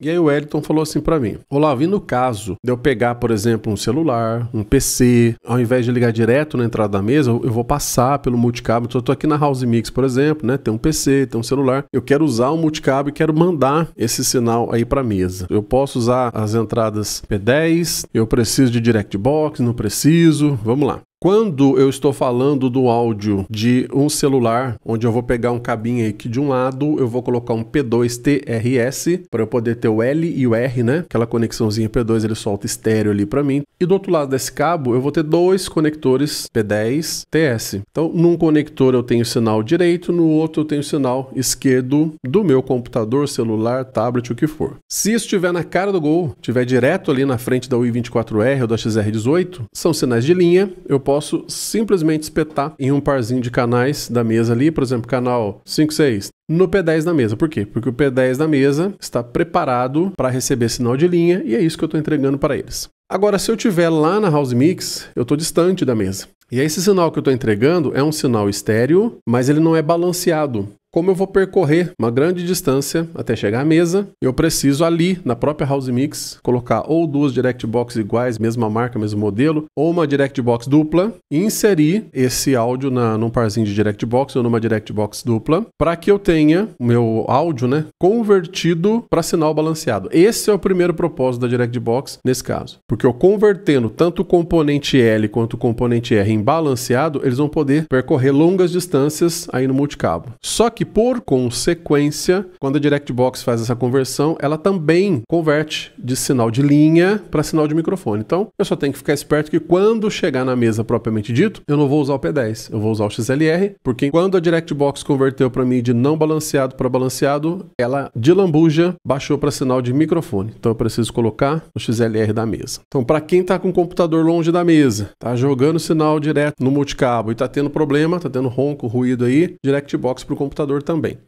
E aí o Wellington falou assim para mim: Olá, e no caso de eu pegar, por exemplo, um celular, um PC, ao invés de ligar direto na entrada da mesa, eu vou passar pelo multicabo. Então, eu tô aqui na House Mix, por exemplo, né? Tem um PC, tem um celular. Eu quero usar o multicabo e quero mandar esse sinal aí para mesa. Eu posso usar as entradas P10, eu preciso de direct box, não preciso. Vamos lá. Quando eu estou falando do áudio de um celular, onde eu vou pegar um cabinho aqui de um lado, eu vou colocar um P2 TRS para eu poder ter o L e o R, né? Aquela conexãozinha P2, ele solta estéreo ali para mim. E do outro lado desse cabo, eu vou ter dois conectores P10 TS. Então, num conector eu tenho sinal direito, no outro eu tenho sinal esquerdo do meu computador, celular, tablet, o que for. Se isso estiver na cara do gol, estiver direto ali na frente da UI24R ou da XR18, são sinais de linha. Eu posso simplesmente espetar em um parzinho de canais da mesa ali, por exemplo, canal 5, 6, no P10 da mesa. Por quê? Porque o P10 da mesa está preparado para receber sinal de linha e é isso que eu estou entregando para eles. Agora, se eu estiver lá na House Mix, eu estou distante da mesa. E esse sinal que eu estou entregando é um sinal estéreo, mas ele não é balanceado. Como eu vou percorrer uma grande distância até chegar à mesa, eu preciso ali, na própria House Mix, colocar ou duas Direct Box iguais, mesma marca, mesmo modelo, ou uma Direct Box dupla, e inserir esse áudio na, num parzinho de Direct Box ou numa Direct Box dupla, para que eu tenha o meu áudio né, convertido para sinal balanceado. Esse é o primeiro propósito da Direct Box nesse caso, porque eu convertendo tanto o componente L quanto o componente R em balanceado, eles vão poder percorrer longas distâncias aí no multicabo. Só que que, por consequência, quando a DirectBox faz essa conversão, ela também converte de sinal de linha para sinal de microfone. Então, eu só tenho que ficar esperto que quando chegar na mesa propriamente dito, eu não vou usar o P10, eu vou usar o XLR, porque quando a DirectBox converteu para mim de não balanceado para balanceado, ela de lambuja baixou para sinal de microfone. Então, eu preciso colocar o XLR da mesa. Então, para quem está com o computador longe da mesa, está jogando sinal direto no multicabo e está tendo problema, está tendo ronco, ruído aí, DirectBox para o computador computador também.